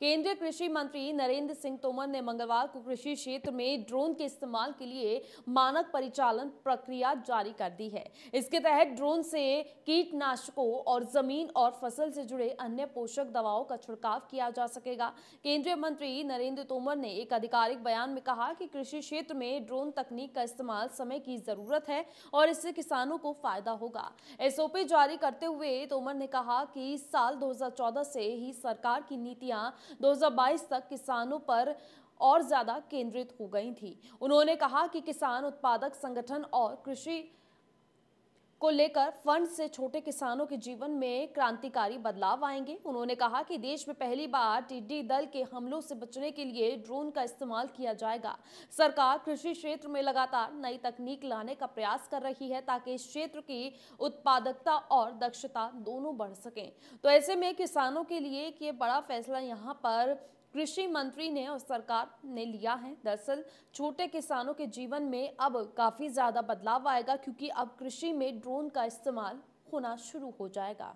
केंद्रीय कृषि मंत्री नरेंद्र सिंह तोमर ने मंगलवार को कृषि क्षेत्र में ड्रोन के इस्तेमाल के लिए मानक परिचालन प्रक्रिया जारी कर दी है इसके तहत ड्रोन से कीटनाशकों और जमीन और फसल से जुड़े अन्य पोषक दवाओं का छिड़काव किया जा सकेगा केंद्रीय मंत्री नरेंद्र तोमर ने एक आधिकारिक बयान में कहा कि कृषि क्षेत्र में ड्रोन तकनीक का इस्तेमाल समय की जरूरत है और इससे किसानों को फायदा होगा एसओपी जारी करते हुए तोमर ने कहा कि साल दो से ही सरकार की नीतियाँ 2022 तक किसानों पर और ज़्यादा केंद्रित हो गई थी उन्होंने कहा कि किसान उत्पादक संगठन और कृषि को लेकर फंड से छोटे किसानों के जीवन में क्रांतिकारी बदलाव आएंगे उन्होंने कहा कि देश में पहली बार टिड्डी दल के हमलों से बचने के लिए ड्रोन का इस्तेमाल किया जाएगा सरकार कृषि क्षेत्र में लगातार नई तकनीक लाने का प्रयास कर रही है ताकि इस क्षेत्र की उत्पादकता और दक्षता दोनों बढ़ सकें तो ऐसे में किसानों के लिए एक ये बड़ा फैसला यहाँ पर कृषि मंत्री ने और सरकार ने लिया है दरअसल छोटे किसानों के जीवन में अब काफ़ी ज़्यादा बदलाव आएगा क्योंकि अब कृषि में ड्रोन का इस्तेमाल होना शुरू हो जाएगा